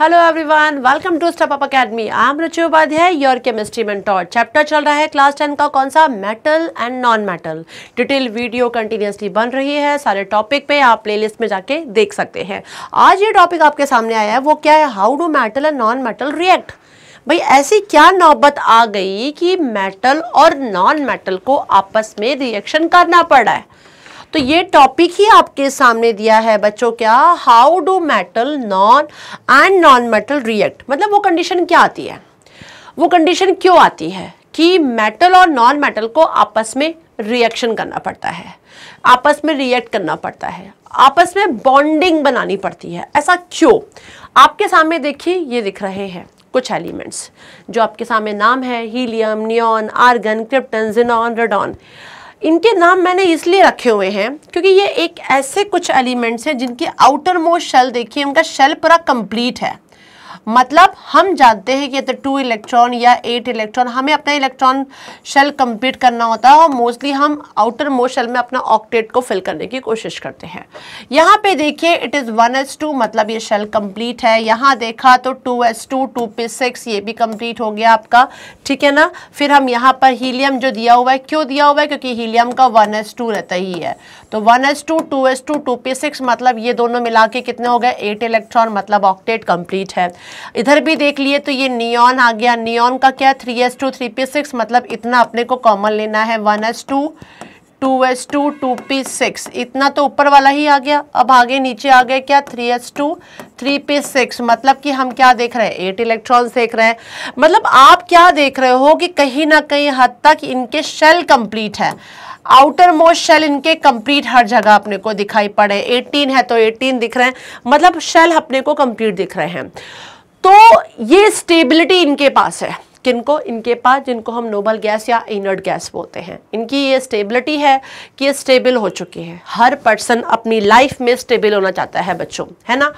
hello everyone welcome to Step Up Academy I am Ruchi Upadhyay your chemistry mentor chapter चल रहा है class ten का कौन सा metal and non metal detail video continuously बन रही है सारे टॉपिक पे आप प्लेलिस्ट में जाके देख सकते हैं आज ये टॉपिक आपके सामने आया है वो क्या है how do metal and non metal react भाई ऐसी क्या नौबत आ गई कि मेटल और नॉन मेटल को आपस में रिएक्शन करना पड़ा है तो ये टॉपिक ही आपके सामने दिया है बच्चों क्या how do metal non and non metal react मतलब वो कंडीशन क्या आती है वो कंडीशन क्यों आती है कि मेटल और नॉन मेटल को आपस में रिएक्शन करना पड़ता है आपस में रिएक्ट करना पड़ता है आपस में बॉन्डिंग बनानी पड़ती है ऐसा क्यों आपके सामने देखिए ये दिख रहे हैं कुछ एलिमेंट्स जो आपके सामने नाम है helium neon argon krypton xenon radon इनके नाम मैंने इसलिए रखे हुए हैं क्योंकि ये एक ऐसे कुछ एलिमेंट्स हैं जिनकी आउटर मोस्ट शेल देखिए उनका शेल पूरा कंप्लीट है मतलब हम जानते हैं कि तो टू इलेक्ट्रॉन या एट इलेक्ट्रॉन हमें अपना इलेक्ट्रॉन शेल कंप्लीट करना होता है और मोस्टली हम आउटर मोस्ट शेल में अपना ऑक्टेट को फिल करने की कोशिश करते हैं यहाँ पे देखिए it is one s two मतलब ये शेल कंप्लीट है यहाँ देखा तो टू एस टू टू पे सिक्स ये भी कंप्लीट हो गया आपका ठीक है ना फिर हम यहाँ पर हीलियम जो दिया हुआ है क्यों दिया हुआ है क्योंकि हीलियम का वन एस टू रहता ही है तो one s two two s two two पे सिक्स मतलब ये दोनों मिला के कितने हो गए एट इलेक्ट्रॉन मतलब ऑक्टेट कंप्लीट है इधर भी देख लिए तो ये नियॉन आ गया नियॉन का क्या three s two three p six मतलब इतना अपने को कॉमन लेना है one s two two s two two p six इतना तो ऊपर वाला ही आ गया अब आगे नीचे आ गया क्या three s two three p six मतलब कि हम क्या देख रहे हैं एट इलेक्ट्रॉन्स देख रहे हैं मतलब आप क्या देख रहे हो कि कहीं ना कहीं हद तक इनके शेल कंप्लीट है आउटर मोस्ट शेल इनके कंप्लीट हर जगह अपने को दिखाई पड़े 18 है तो 18 दिख रहे हैं मतलब शेल अपने को कंप्लीट दिख रहे हैं तो ये स्टेबिलिटी इनके पास है किनको इनके पास जिनको हम नोबल गैस या इनर्ट गैस बोलते हैं इनकी ये स्टेबिलिटी है कि ये स्टेबल हो चुकी है हर पर्सन अपनी लाइफ में स्टेबल होना चाहता है बच्चों है ना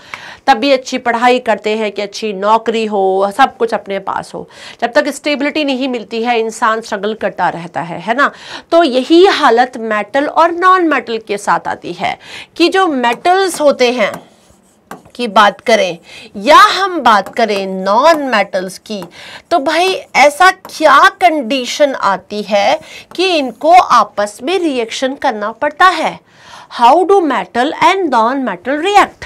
तब भी अच्छी पढ़ाई करते हैं कि अच्छी नौकरी हो सब कुछ अपने पास हो जब तक स्टेबिलिटी नहीं मिलती है इंसान स्ट्रगल करता रहता है है ना तो यही हालत मेटल और नॉन मेटल के साथ आती है कि जो मेटल्स होते हैं की बात करें या हम बात करें नॉन मेटल्स की तो भाई ऐसा क्या कंडीशन आती है कि इनको आपस में रिएक्शन करना पड़ता है how do metal and non metal react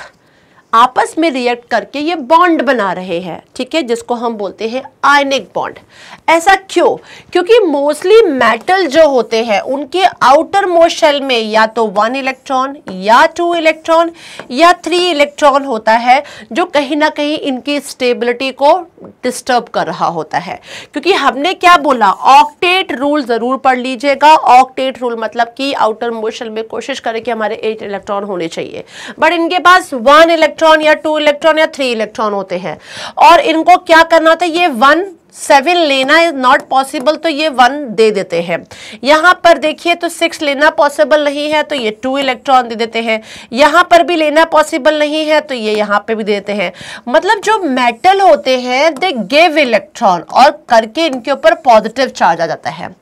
आपस में रिएक्ट करके ये बॉन्ड बना रहे हैं ठीक है जिसको हम बोलते हैं आयनिक बॉन्ड ऐसा क्यों क्योंकि मोस्टली मेटल जो होते हैं उनके आउटर मोशल में या तो वन इलेक्ट्रॉन या टू इलेक्ट्रॉन या थ्री इलेक्ट्रॉन होता है जो कहीं ना कहीं इनकी स्टेबिलिटी को डिस्टर्ब कर रहा होता है क्योंकि हमने क्या बोला ऑक्टेट रूल ज़रूर पढ़ लीजिएगा ऑक्टेट रूल मतलब कि आउटर मोशन में कोशिश करें कि हमारे एट इलेक्ट्रॉन होने चाहिए बट इनके पास वन इलेक्ट्रॉन इलेक्ट्रॉन या टू इलेक्ट्रॉन या थ्री इलेक्ट्रॉन होते हैं और इनको क्या करना था ये वन सेवन लेना इज नॉट पॉसिबल तो ये वन दे देते हैं यहाँ पर देखिए तो सिक्स लेना पॉसिबल नहीं है तो ये टू इलेक्ट्रॉन दे देते हैं यहां पर भी लेना पॉसिबल नहीं है तो ये यहाँ पे भी दे देते हैं मतलब जो मेटल होते हैं दे गिव इलेक्ट्रॉन और करके इनके ऊपर पॉजिटिव चार्ज आ जाता है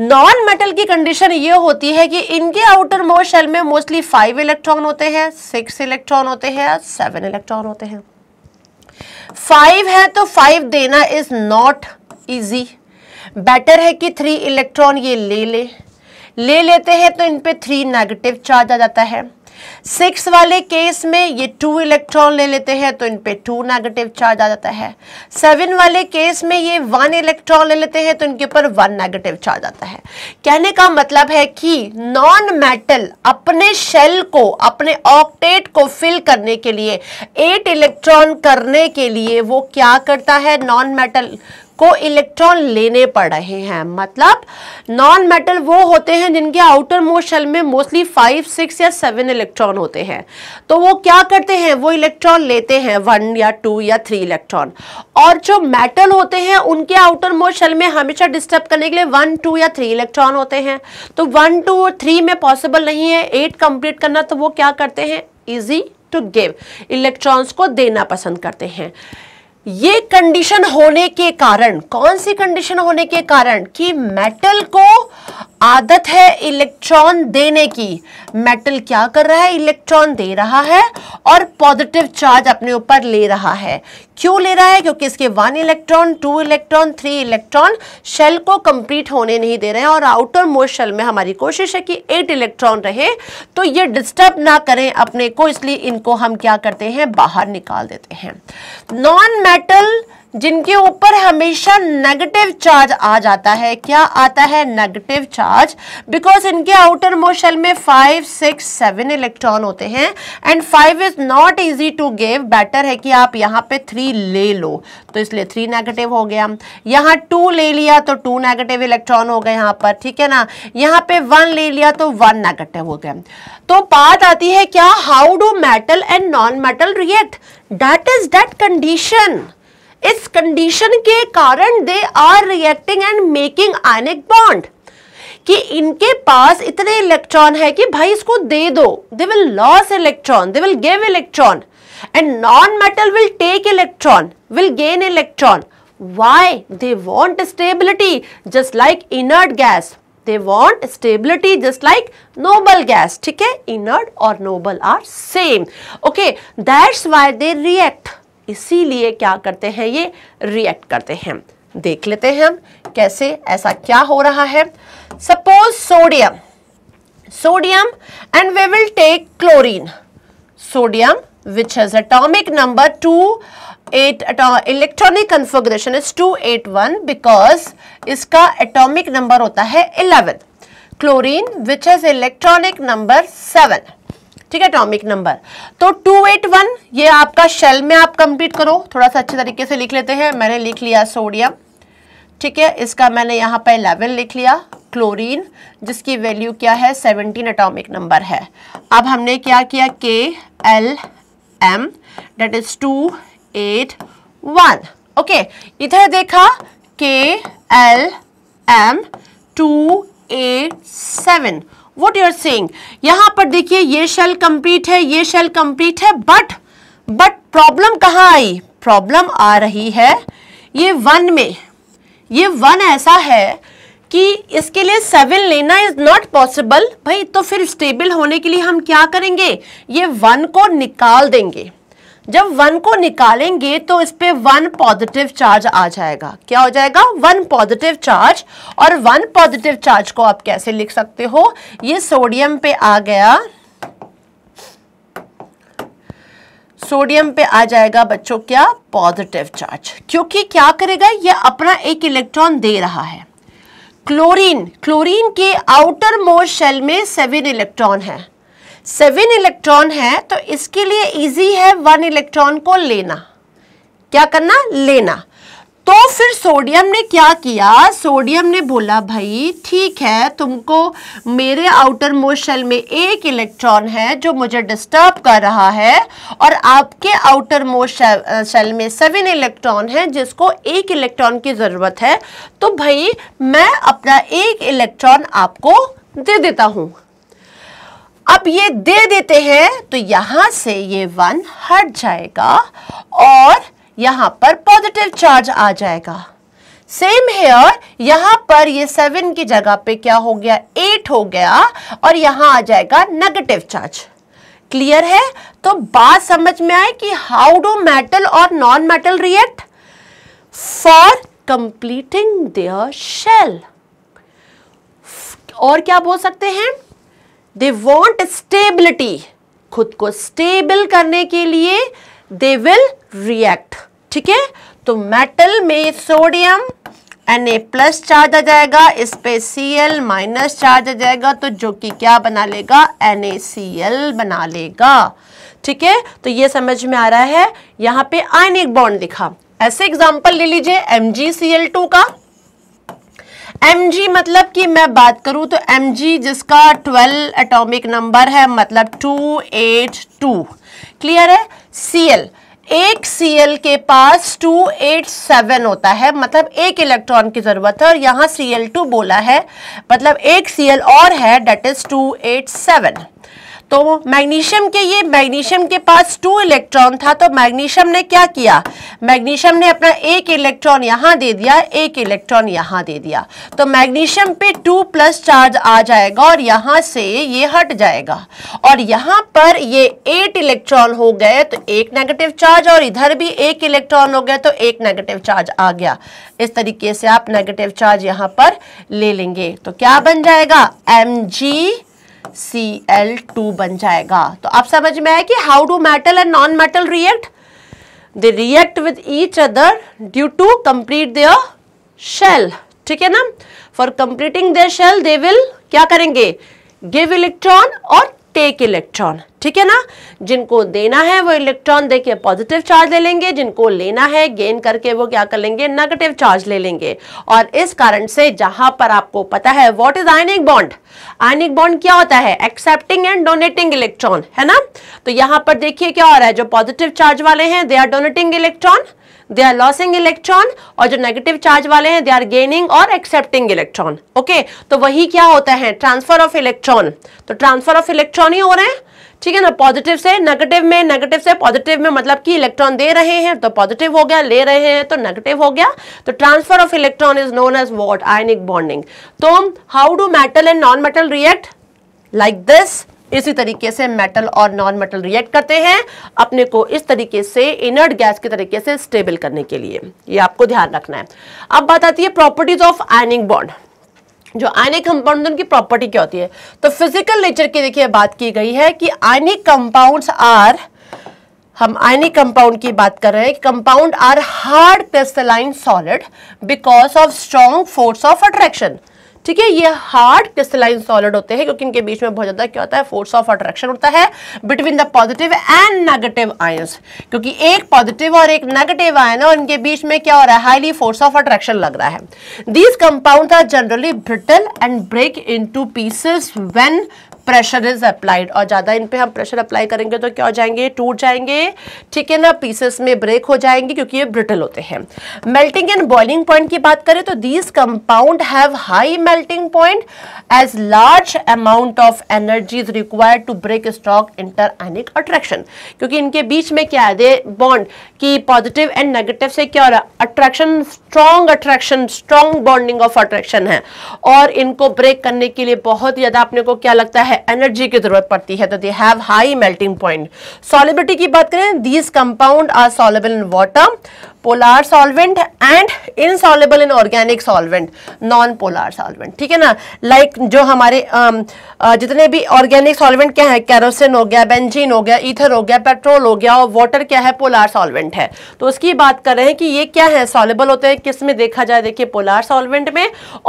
नॉन मेटल की कंडीशन ये होती है कि इनके आउटर मोर शेल में मोस्टली फाइव इलेक्ट्रॉन होते हैं सिक्स इलेक्ट्रॉन होते हैं या सेवन इलेक्ट्रॉन होते हैं फाइव है तो फाइव देना इज नॉट इजी बेटर है कि थ्री इलेक्ट्रॉन ये ले ले ले लेते हैं तो इन पे थ्री नेगेटिव चार्ज आ जाता है सिक्स वाले केस में ये टू इलेक्ट्रॉन ले लेते हैं तो इन पे टू नेगेटिव चार्ज आ जाता है सेवन वाले केस में ये वन इलेक्ट्रॉन ले लेते हैं तो इनके ऊपर वन नेगेटिव चार्ज आता है कहने का मतलब है कि नॉन मेटल अपने शेल को अपने ऑक्टेट को फिल करने के लिए एट इलेक्ट्रॉन करने के लिए वो क्या करता है नॉन मेटल को इलेक्ट्रॉन लेने पड़ रहे हैं मतलब नॉन मेटल वो होते हैं जिनके आउटर मोस्ट शेल में मोस्टली फाइव सिक्स या सेवन इलेक्ट्रॉन होते हैं तो वो क्या करते हैं वो इलेक्ट्रॉन लेते हैं वन या टू या थ्री इलेक्ट्रॉन और जो मेटल होते हैं उनके आउटर मोस्ट शेल में हमेशा डिस्टर्ब करने के लिए वन टू या थ्री इलेक्ट्रॉन होते हैं तो वन टू और थ्री में पॉसिबल नहीं है एट कंप्लीट करना तो वो क्या करते हैं इजी टू गिव इलेक्ट्रॉन्स को देना पसंद करते हैं ये कंडीशन होने के कारण कौन सी कंडीशन होने के कारण कि मेटल को आदत है इलेक्ट्रॉन देने की मेटल क्या कर रहा है इलेक्ट्रॉन दे रहा है और पॉजिटिव चार्ज अपने ऊपर ले रहा है क्यों ले रहा है क्योंकि इसके one electron two electron three electron shell को कंप्लीट होने नहीं दे रहे हैं और आउटर मोस्ट शेल में हमारी कोशिश है कि एट इलेक्ट्रॉन रहे तो ये डिस्टर्ब ना करें अपने को इसलिए इनको हम क्या करते हैं बाहर निकाल देते हैं नॉन मेटल जिनके ऊपर हमेशा नेगेटिव चार्ज आ जाता है क्या आता है नेगेटिव चार्ज बिकॉज इनके आउटर मोशन में फाइव सिक्स सेवन इलेक्ट्रॉन होते हैं and five is not easy to give better है कि आप यहाँ पे थ्री ले लो तो इसलिए थ्री नेगेटिव हो गया यहाँ टू ले लिया तो टू नेगेटिव इलेक्ट्रॉन हो गए यहाँ पर ठीक है ना यहाँ पे वन ले लिया तो वन नेगेटिव हो गया तो बात आती है क्या how do metal and non metal react that is that condition इस कंडीशन के कारण they are reacting and making ionic bond कि इनके पास इतने इलेक्ट्रॉन है कि भाई इसको दे दो they will loss electron they will give electron and non metal will take electron will gain electron why they want stability just like inert gas they want stability just like noble gas ठीक है inert और noble are same okay that's why they react इसीलिए क्या करते हैं ये react करते हैं देख लेते हैं कैसे ऐसा क्या हो रहा है suppose sodium sodium and we will take chlorine sodium which has atomic number two eight electronic configuration is two eight one because इसका एटॉमिक नंबर होता है eleven chlorine which has electronic number seven ठीक है atomic number तो 281 ये आपका shell में आप कंप्लीट करो थोड़ा सा अच्छे तरीके से लिख लेते हैं मैंने लिख लिया सोडियम ठीक है इसका मैंने यहाँ पर इलेवन लिख लिया क्लोरीन जिसकी वैल्यू क्या है 17 एटॉमिक नंबर है अब हमने क्या किया K L M date is two eight one okay इधर देखा K L M two eight seven what you are यहां पर देखिए ये शेल कंप्लीट है ये शेल कंप्लीट है बट बट प्रॉब्लम कहाँ आई प्रॉब्लम आ रही है ये वन में ये वन ऐसा है कि इसके लिए सेवन लेना इज नॉट पॉसिबल भाई तो फिर स्टेबल होने के लिए हम क्या करेंगे ये वन को निकाल देंगे जब वन को निकालेंगे तो इस पे वन पॉजिटिव चार्ज आ जाएगा क्या हो जाएगा वन पॉजिटिव चार्ज और वन पॉजिटिव चार्ज को आप कैसे लिख सकते हो ये सोडियम पे आ गया सोडियम पे आ जाएगा बच्चों क्या पॉजिटिव चार्ज क्योंकि क्या करेगा ये अपना एक इलेक्ट्रॉन दे रहा है क्लोरीन क्लोरीन के आउटर मोस्ट शेल में सेवन इलेक्ट्रॉन है सेवन इलेक्ट्रॉन है तो इसके लिए इजी है वन इलेक्ट्रॉन को लेना क्या करना लेना तो फिर सोडियम ने क्या किया सोडियम ने बोला भाई ठीक है तुमको मेरे आउटर मोशल में एक इलेक्ट्रॉन है जो मुझे डिस्टर्ब कर रहा है और आपके आउटर मोशल में सेवन इलेक्ट्रॉन है जिसको एक इलेक्ट्रॉन की ज़रूरत है तो भाई मैं अपना एक इलेक्ट्रॉन आपको दे देता हूँ अब ये दे देते हैं तो यहां से ये वन हट जाएगा और यहां पर पॉजिटिव चार्ज आ जाएगा सेम हेयर यहां पर ये सेवन की जगह पे क्या हो गया एट हो गया और यहां आ जाएगा नेगेटिव चार्ज क्लियर है तो बात समझ में आए कि हाउ डू मेटल और non metal react for completing their shell और क्या बोल सकते हैं दे वॉन्ट स्टेबिलिटी खुद को स्टेबल करने के लिए दे विल रिएक्ट ठीक है तो मेटल में sodium N A plus charge आ जाएगा इस पे सी एल माइनस चार्ज आ जाएगा तो जो कि क्या बना लेगा एन ए सी एल बना लेगा ठीक है तो ये समझ में आ रहा है यहाँ पे आयनिक बॉन्ड लिखा ऐसे एग्जाम्पल ले लीजिए M G C L two का एम जी मतलब कि मैं बात करूं तो एम जी जिसका ट्वेल्व एटॉमिक नंबर है मतलब टू एट टू क्लियर है सी एल एक सी एल के पास टू एट सेवन होता है मतलब एक इलेक्ट्रॉन की ज़रूरत है और यहाँ सी एल टू बोला है मतलब एक सी एल और है that is two eight seven तो मैग्नीशियम के ये मैग्नीशियम के पास टू इलेक्ट्रॉन था तो मैग्नीशियम ने क्या किया मैग्नीशियम ने अपना एक इलेक्ट्रॉन यहाँ दे दिया एक इलेक्ट्रॉन यहाँ दे दिया तो मैग्नीशियम पे टू प्लस चार्ज आ जाएगा और यहाँ से ये हट जाएगा और यहाँ पर ये एट इलेक्ट्रॉन हो गए तो एक नेगेटिव चार्ज और इधर भी एक इलेक्ट्रॉन हो गया तो एक नेगेटिव चार्ज आ गया इस तरीके से आप नेगेटिव चार्ज यहाँ पर ले लेंगे तो क्या बन जाएगा M G C L two बन जाएगा तो आप समझ में आए कि how do metal and non metal react they react with each other due to complete their shell ठीक है ना for completing their shell they will क्या करेंगे गिव इलेक्ट्रॉन और टेक इलेक्ट्रॉन ठीक है ना जिनको देना है वो इलेक्ट्रॉन देके पॉजिटिव चार्ज ले लेंगे जिनको लेना है गेन करके वो क्या कर लेंगे नेगेटिव चार्ज ले लेंगे और इस कारण से जहां पर आपको पता है what is ionic bond ionic bond क्या होता है एक्सेप्टिंग एंड डोनेटिंग इलेक्ट्रॉन है ना तो यहां पर देखिए क्या हो रहा है जो पॉजिटिव चार्ज वाले हैं they are donating electron they are losing electron और जो नेगेटिव चार्ज वाले हैं दे आर गेनिंग और एक्सेप्टिंग इलेक्ट्रॉन ओके तो वही क्या होता है ट्रांसफर ऑफ इलेक्ट्रॉन तो ट्रांसफर ऑफ इलेक्ट्रॉन ही हो रहे हैं ठीक है ना पॉजिटिव से नेगेटिव में नेगेटिव से पॉजिटिव में मतलब कि इलेक्ट्रॉन दे रहे हैं तो पॉजिटिव हो गया ले रहे हैं तो नेगेटिव हो गया तो transfer of electron is known as what ionic bonding तो how do metal and non metal react like this इसी तरीके से मेटल और नॉन मेटल रिएक्ट करते हैं अपने को इस तरीके से इनर्ट गैस के तरीके से स्टेबल करने के लिए ये आपको ध्यान रखना है अब बात आती है प्रॉपर्टीज ऑफ आयनिक बॉन्ड जो आयनिक कंपाउंड उनकी प्रॉपर्टी क्या होती है तो फिजिकल नेचर की देखिए बात की गई है कि आयनिक कंपाउंड आर हम आयनिक कंपाउंड की बात कर रहे हैं compound are hard crystalline solid because of strong force of attraction ठीक है ये हार्ड क्रिस्टलाइन सॉलिड होते हैं क्योंकि इनके बीच में बहुत ज्यादा क्या होता है फोर्स ऑफ अट्रैक्शन होता है between the positive and negative ions क्योंकि एक पॉजिटिव और एक नेगेटिव आयन है और इनके बीच में क्या हो रहा है हाईली फोर्स ऑफ अट्रैक्शन लग रहा है these compound are generally brittle and break into pieces when pressure is applied और ज़्यादा इन पे हम प्रेशर अप्लाई करेंगे तो क्या हो जाएंगे टूट जाएंगे ठीक है ना पीसेस में ब्रेक हो जाएंगे क्योंकि ये ब्रिटल होते हैं मेल्टिंग एंड बॉइलिंग पॉइंट की बात करें तो these compound have high melting point as large amount of energy is required to break stock inter ionic attraction क्योंकि इनके बीच में क्या है दे बॉन्ड की पॉजिटिव एंड नेगेटिव से क्या हो रहा है attraction strong attraction strong bonding of attraction है और इनको ब्रेक करने के लिए बहुत ज़्यादा अपने को क्या लगता है है एनर्जी की जरूरत पड़ती है तो they have high melting point solubility की बात करें these compound are soluble in water polar solvent and insoluble in organic solvent non polar solvent ठीक है ना लाइक like जो हमारे um, uh, जितने भी ऑर्गेनिक सॉल्वेंट क्या है कैरोसिन हो गया बेंजीन हो गया ईथर हो गया पेट्रोल हो गया और वाटर क्या है पोलार सॉल्वेंट है तो उसकी बात कर रहे हैं कि ये क्या है सॉलेबल होते हैं किस में देखा जाए देखिए पोलार सॉल्वेंट में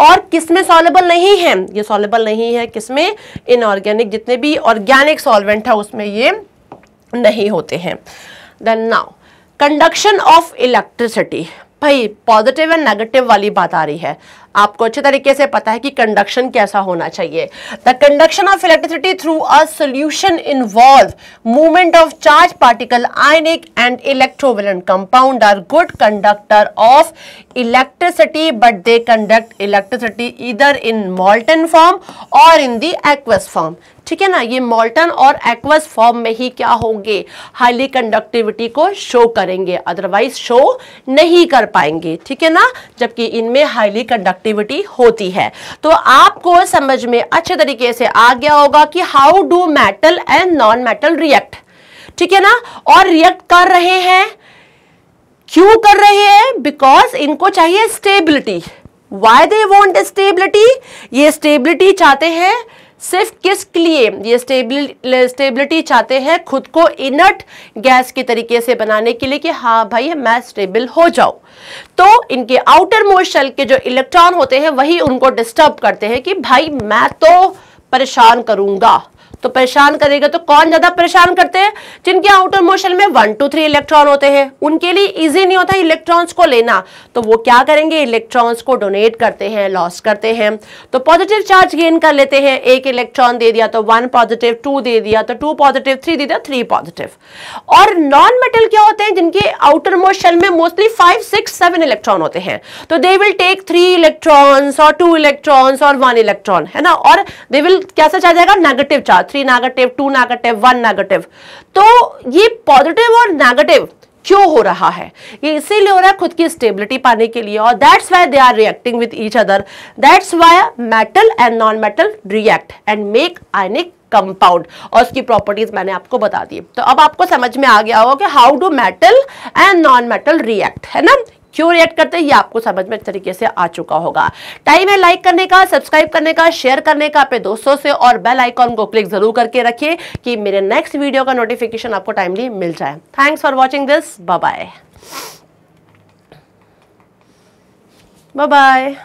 और किस में सॉलेबल नहीं है ये सॉलेबल नहीं है किस में इनऑर्गेनिक जितने भी ऑर्गेनिक सॉल्वेंट है उसमें ये नहीं होते हैं then now conduction of electricity भाई पॉजिटिव एंड नेगेटिव वाली बात आ रही है आपको अच्छे तरीके से पता है कि कंडक्शन कैसा होना चाहिए the conduction of electricity through a solution involve movement of charge particle ionic and electrovalent compound are good conductor of electricity but they conduct electricity इधर इन मॉल्टन फॉर्म और इन दी एक्वस फॉर्म ठीक है ना ये मोल्टन और एक्वस फॉर्म में ही क्या होंगे हाईली कंडक्टिविटी को शो करेंगे अदरवाइज शो नहीं कर पाएंगे ठीक है ना जबकि इनमें हाईली कंडक्टिविटी होती है तो आपको समझ में अच्छे तरीके से आ गया होगा कि how do metal and non metal react ठीक है ना और रिएक्ट कर रहे हैं क्यों कर रहे हैं बिकॉज इनको चाहिए stability why they want stability ये स्टेबिलिटी चाहते हैं सिर्फ किसके लिए ये स्टेबिल स्टेबिलिटी चाहते हैं खुद को इनर्ट गैस के तरीके से बनाने के लिए कि हाँ भाई मैं स्टेबल हो जाऊं तो इनके आउटर मोस्ट शेल के जो इलेक्ट्रॉन होते हैं वही उनको डिस्टर्ब करते हैं कि भाई मैं तो परेशान करूंगा तो परेशान करेगा तो कौन ज्यादा परेशान करते हैं जिनके आउटर मोशन में वन टू थ्री इलेक्ट्रॉन होते हैं उनके लिए इजी नहीं होता इलेक्ट्रॉन्स को लेना तो वो क्या करेंगे इलेक्ट्रॉन्स को डोनेट करते हैं लॉस करते हैं तो पॉजिटिव चार्ज गेन कर लेते हैं एक इलेक्ट्रॉन दे दिया तो वन पॉजिटिव टू दे दिया तो टू पॉजिटिव थ्री दे दिया थ्री तो पॉजिटिव और नॉन मेटल क्या होते हैं जिनके आउटर मोशन में mostly five six seven electron होते हैं तो they will take three electrons और टू इलेक्ट्रॉन्स और वन इलेक्ट्रॉन है ना और दे विल कैसा चार्ज आएगा negative charge three negative two negative one negative तो ये पॉजिटिव और नेगेटिव क्यों हो रहा है ये इसीलिए हो रहा है खुद की स्टेबिलिटी पाने के लिए और that's why they are reacting with each other that's why metal and non metal react and make ionic compound और उसकी प्रॉपर्टीज मैंने आपको बता दी तो अब आपको समझ में आ गया होगा कि how do metal and non metal react है ना क्यों रिएक्ट करते हैं ये आपको समझ में तरीके से आ चुका होगा टाइम है लाइक करने का सब्सक्राइब करने का शेयर करने का अपने दोस्तों से और बेल आइकॉन को क्लिक जरूर करके रखिए कि मेरे नेक्स्ट वीडियो का नोटिफिकेशन आपको टाइमली मिल जाए thanks for watching this bye bye